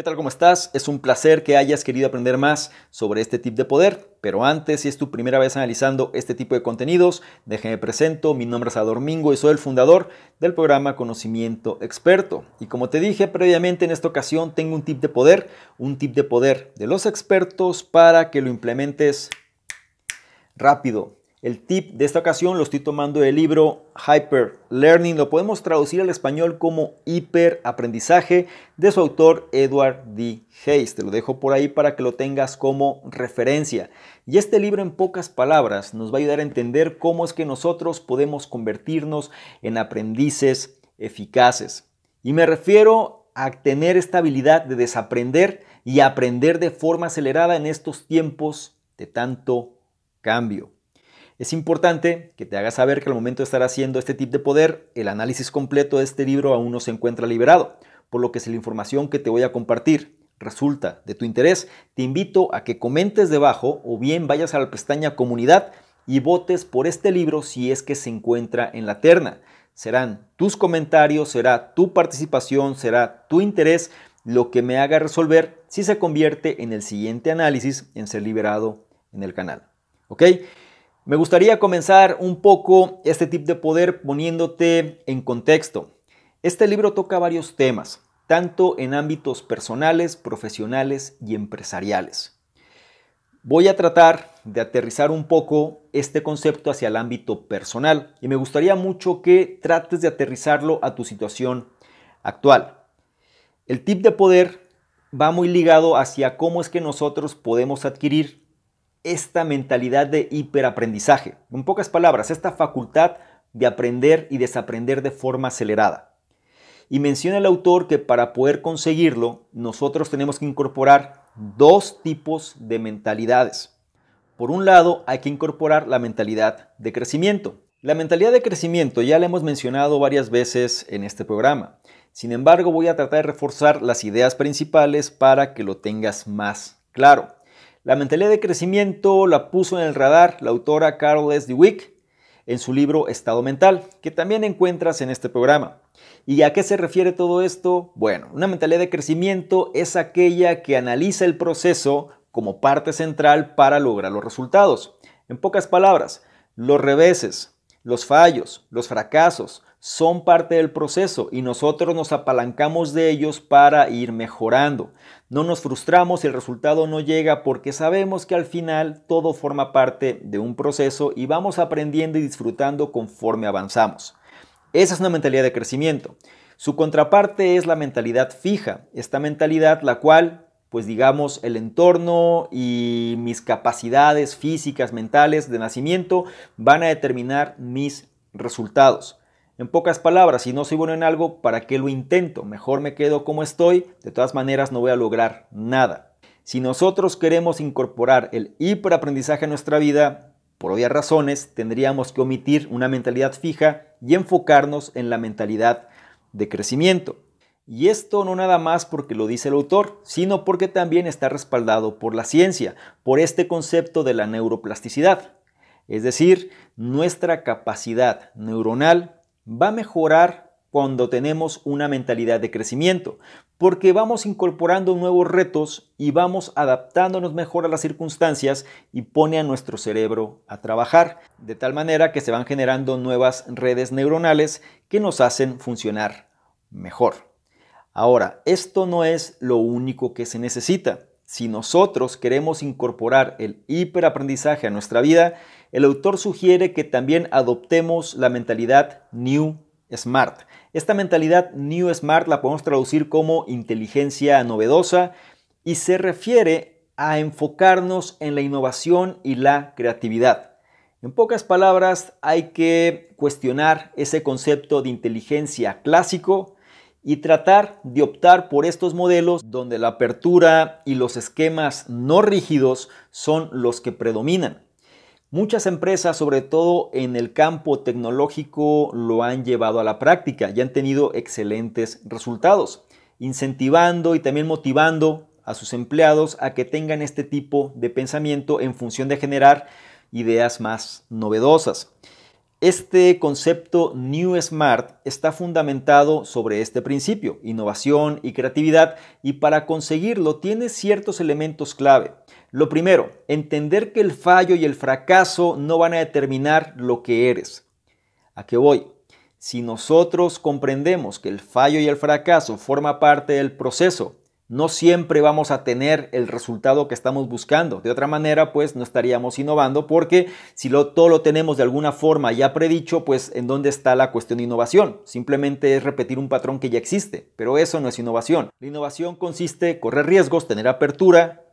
¿Qué tal? ¿Cómo estás? Es un placer que hayas querido aprender más sobre este tipo de poder. Pero antes, si es tu primera vez analizando este tipo de contenidos, déjeme presento. Mi nombre es Adormingo y soy el fundador del programa Conocimiento Experto. Y como te dije previamente, en esta ocasión tengo un tip de poder, un tip de poder de los expertos para que lo implementes rápido, el tip de esta ocasión lo estoy tomando del libro Hyper Learning, lo podemos traducir al español como hiperaprendizaje de su autor Edward D. Hayes. Te lo dejo por ahí para que lo tengas como referencia. Y este libro en pocas palabras nos va a ayudar a entender cómo es que nosotros podemos convertirnos en aprendices eficaces. Y me refiero a tener esta habilidad de desaprender y aprender de forma acelerada en estos tiempos de tanto cambio. Es importante que te hagas saber que al momento de estar haciendo este tipo de poder, el análisis completo de este libro aún no se encuentra liberado, por lo que si la información que te voy a compartir resulta de tu interés, te invito a que comentes debajo o bien vayas a la pestaña comunidad y votes por este libro si es que se encuentra en la terna. Serán tus comentarios, será tu participación, será tu interés lo que me haga resolver si se convierte en el siguiente análisis en ser liberado en el canal. ¿Ok? Me gustaría comenzar un poco este tip de poder poniéndote en contexto. Este libro toca varios temas, tanto en ámbitos personales, profesionales y empresariales. Voy a tratar de aterrizar un poco este concepto hacia el ámbito personal y me gustaría mucho que trates de aterrizarlo a tu situación actual. El tip de poder va muy ligado hacia cómo es que nosotros podemos adquirir esta mentalidad de hiperaprendizaje. En pocas palabras, esta facultad de aprender y desaprender de forma acelerada. Y menciona el autor que para poder conseguirlo, nosotros tenemos que incorporar dos tipos de mentalidades. Por un lado, hay que incorporar la mentalidad de crecimiento. La mentalidad de crecimiento ya la hemos mencionado varias veces en este programa. Sin embargo, voy a tratar de reforzar las ideas principales para que lo tengas más claro. La mentalidad de crecimiento la puso en el radar la autora Carol S. Dweck en su libro Estado Mental, que también encuentras en este programa. ¿Y a qué se refiere todo esto? Bueno, una mentalidad de crecimiento es aquella que analiza el proceso como parte central para lograr los resultados. En pocas palabras, los reveses, los fallos, los fracasos, son parte del proceso y nosotros nos apalancamos de ellos para ir mejorando. No nos frustramos si el resultado no llega porque sabemos que al final todo forma parte de un proceso y vamos aprendiendo y disfrutando conforme avanzamos. Esa es una mentalidad de crecimiento. Su contraparte es la mentalidad fija, esta mentalidad la cual pues digamos, el entorno y mis capacidades físicas, mentales de nacimiento van a determinar mis resultados. En pocas palabras, si no soy bueno en algo, ¿para qué lo intento? Mejor me quedo como estoy, de todas maneras no voy a lograr nada. Si nosotros queremos incorporar el hiperaprendizaje a nuestra vida, por obvias razones, tendríamos que omitir una mentalidad fija y enfocarnos en la mentalidad de crecimiento. Y esto no nada más porque lo dice el autor, sino porque también está respaldado por la ciencia, por este concepto de la neuroplasticidad, es decir, nuestra capacidad neuronal va a mejorar cuando tenemos una mentalidad de crecimiento, porque vamos incorporando nuevos retos y vamos adaptándonos mejor a las circunstancias y pone a nuestro cerebro a trabajar, de tal manera que se van generando nuevas redes neuronales que nos hacen funcionar mejor. Ahora, esto no es lo único que se necesita. Si nosotros queremos incorporar el hiperaprendizaje a nuestra vida, el autor sugiere que también adoptemos la mentalidad New Smart. Esta mentalidad New Smart la podemos traducir como inteligencia novedosa y se refiere a enfocarnos en la innovación y la creatividad. En pocas palabras, hay que cuestionar ese concepto de inteligencia clásico y tratar de optar por estos modelos donde la apertura y los esquemas no rígidos son los que predominan. Muchas empresas, sobre todo en el campo tecnológico, lo han llevado a la práctica y han tenido excelentes resultados, incentivando y también motivando a sus empleados a que tengan este tipo de pensamiento en función de generar ideas más novedosas. Este concepto New Smart está fundamentado sobre este principio, innovación y creatividad, y para conseguirlo tiene ciertos elementos clave. Lo primero, entender que el fallo y el fracaso no van a determinar lo que eres. ¿A qué voy? Si nosotros comprendemos que el fallo y el fracaso forma parte del proceso, no siempre vamos a tener el resultado que estamos buscando. De otra manera, pues no estaríamos innovando porque si lo, todo lo tenemos de alguna forma ya predicho, pues en dónde está la cuestión de innovación. Simplemente es repetir un patrón que ya existe, pero eso no es innovación. La innovación consiste en correr riesgos, tener apertura,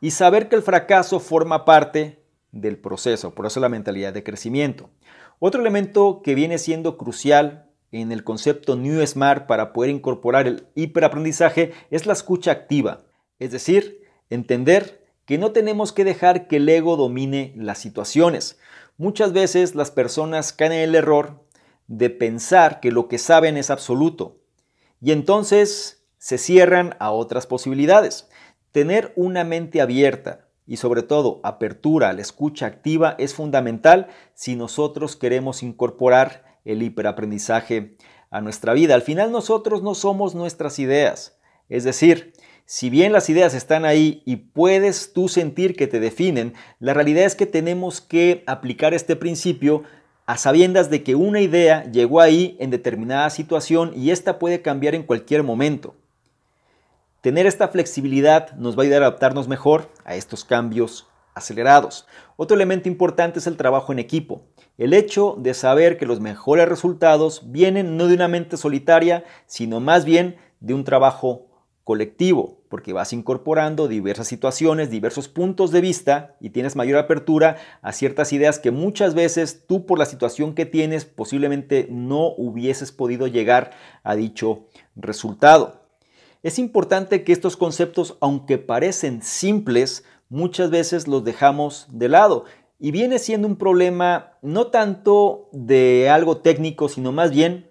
y saber que el fracaso forma parte del proceso, por eso la mentalidad de crecimiento. Otro elemento que viene siendo crucial en el concepto New Smart para poder incorporar el hiperaprendizaje es la escucha activa, es decir, entender que no tenemos que dejar que el ego domine las situaciones. Muchas veces las personas caen en el error de pensar que lo que saben es absoluto y entonces se cierran a otras posibilidades. Tener una mente abierta y sobre todo apertura a la escucha activa es fundamental si nosotros queremos incorporar el hiperaprendizaje a nuestra vida. Al final nosotros no somos nuestras ideas. Es decir, si bien las ideas están ahí y puedes tú sentir que te definen, la realidad es que tenemos que aplicar este principio a sabiendas de que una idea llegó ahí en determinada situación y esta puede cambiar en cualquier momento. Tener esta flexibilidad nos va a ayudar a adaptarnos mejor a estos cambios acelerados. Otro elemento importante es el trabajo en equipo. El hecho de saber que los mejores resultados vienen no de una mente solitaria, sino más bien de un trabajo colectivo, porque vas incorporando diversas situaciones, diversos puntos de vista y tienes mayor apertura a ciertas ideas que muchas veces tú por la situación que tienes posiblemente no hubieses podido llegar a dicho resultado. Es importante que estos conceptos, aunque parecen simples, muchas veces los dejamos de lado. Y viene siendo un problema no tanto de algo técnico, sino más bien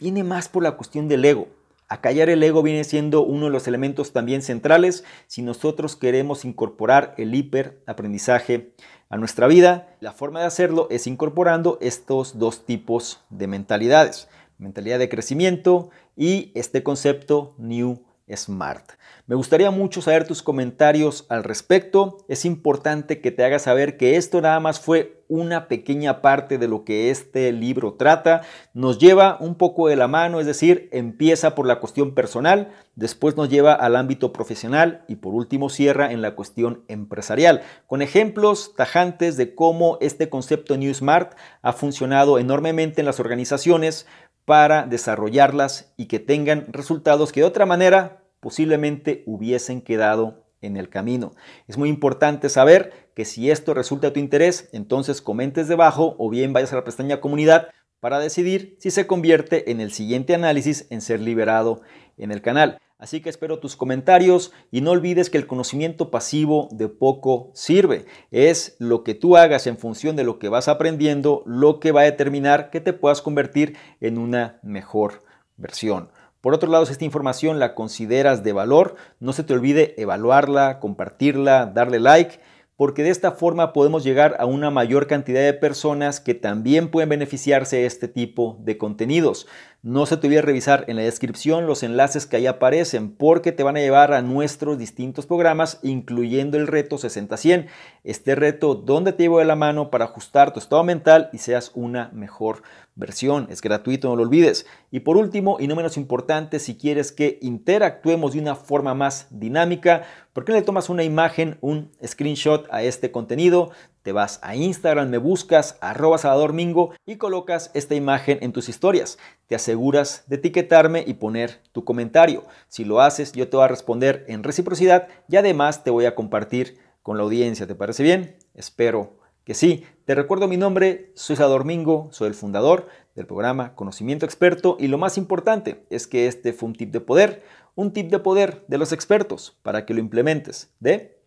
viene más por la cuestión del ego. Acallar el ego viene siendo uno de los elementos también centrales si nosotros queremos incorporar el hiperaprendizaje a nuestra vida. La forma de hacerlo es incorporando estos dos tipos de mentalidades mentalidad de crecimiento y este concepto New Smart. Me gustaría mucho saber tus comentarios al respecto. Es importante que te hagas saber que esto nada más fue una pequeña parte de lo que este libro trata. Nos lleva un poco de la mano, es decir, empieza por la cuestión personal, después nos lleva al ámbito profesional y por último cierra en la cuestión empresarial, con ejemplos tajantes de cómo este concepto New Smart ha funcionado enormemente en las organizaciones para desarrollarlas y que tengan resultados que de otra manera posiblemente hubiesen quedado en el camino. Es muy importante saber que si esto resulta de tu interés, entonces comentes debajo o bien vayas a la pestaña comunidad para decidir si se convierte en el siguiente análisis en ser liberado en el canal. Así que espero tus comentarios y no olvides que el conocimiento pasivo de poco sirve. Es lo que tú hagas en función de lo que vas aprendiendo lo que va a determinar que te puedas convertir en una mejor versión. Por otro lado, si esta información la consideras de valor, no se te olvide evaluarla, compartirla, darle like porque de esta forma podemos llegar a una mayor cantidad de personas que también pueden beneficiarse de este tipo de contenidos. No se te olvide revisar en la descripción los enlaces que ahí aparecen porque te van a llevar a nuestros distintos programas, incluyendo el reto 60-100. Este reto donde te llevo de la mano para ajustar tu estado mental y seas una mejor versión. Es gratuito, no lo olvides. Y por último, y no menos importante, si quieres que interactuemos de una forma más dinámica, ¿por qué no le tomas una imagen, un screenshot a este contenido? Te vas a Instagram, me buscas arroba Salvador Mingo y colocas esta imagen en tus historias. Te aseguras de etiquetarme y poner tu comentario. Si lo haces, yo te voy a responder en reciprocidad y además te voy a compartir con la audiencia. ¿Te parece bien? Espero que sí. Te recuerdo mi nombre, soy Salvador Mingo, soy el fundador del programa Conocimiento Experto y lo más importante es que este fue un tip de poder, un tip de poder de los expertos para que lo implementes de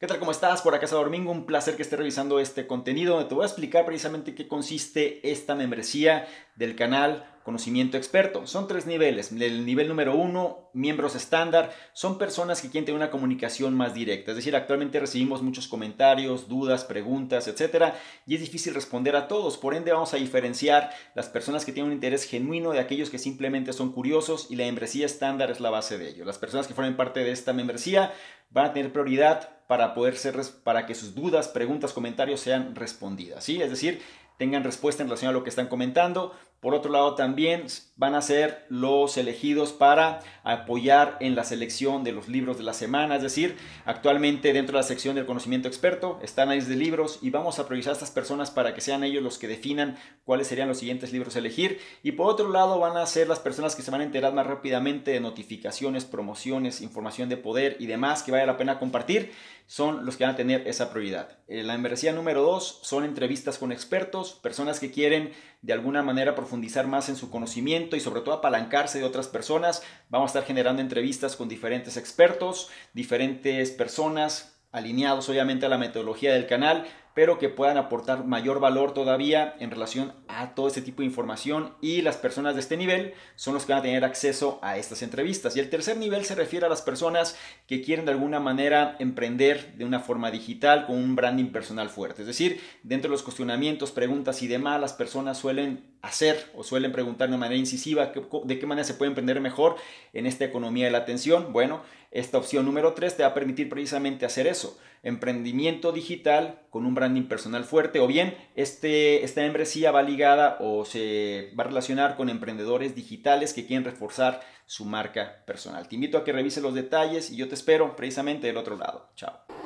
¿Qué tal? ¿Cómo estás? Por acá es Domingo, un placer que esté revisando este contenido donde te voy a explicar precisamente qué consiste esta membresía del canal conocimiento experto. Son tres niveles. El nivel número uno, miembros estándar, son personas que quieren tener una comunicación más directa. Es decir, actualmente recibimos muchos comentarios, dudas, preguntas, etcétera, y es difícil responder a todos. Por ende, vamos a diferenciar las personas que tienen un interés genuino de aquellos que simplemente son curiosos y la membresía estándar es la base de ello. Las personas que formen parte de esta membresía van a tener prioridad para poder ser, para que sus dudas, preguntas, comentarios sean respondidas, ¿sí? Es decir, tengan respuesta en relación a lo que están comentando, por otro lado, también van a ser los elegidos para apoyar en la selección de los libros de la semana. Es decir, actualmente dentro de la sección del conocimiento experto están ahí de libros y vamos a priorizar a estas personas para que sean ellos los que definan cuáles serían los siguientes libros a elegir. Y por otro lado, van a ser las personas que se van a enterar más rápidamente de notificaciones, promociones, información de poder y demás que vaya la pena compartir. Son los que van a tener esa prioridad. Eh, la membresía número dos son entrevistas con expertos, personas que quieren de alguna manera profundizar más en su conocimiento y sobre todo apalancarse de otras personas. Vamos a estar generando entrevistas con diferentes expertos, diferentes personas alineados obviamente a la metodología del canal pero que puedan aportar mayor valor todavía en relación a todo este tipo de información y las personas de este nivel son los que van a tener acceso a estas entrevistas. Y el tercer nivel se refiere a las personas que quieren de alguna manera emprender de una forma digital con un branding personal fuerte. Es decir, dentro de los cuestionamientos, preguntas y demás, las personas suelen hacer o suelen preguntar de manera incisiva de qué manera se puede emprender mejor en esta economía de la atención. Bueno, esta opción número 3 te va a permitir precisamente hacer eso, emprendimiento digital con un branding impersonal personal fuerte o bien este, esta membresía va ligada o se va a relacionar con emprendedores digitales que quieren reforzar su marca personal. Te invito a que revises los detalles y yo te espero precisamente del otro lado. Chao.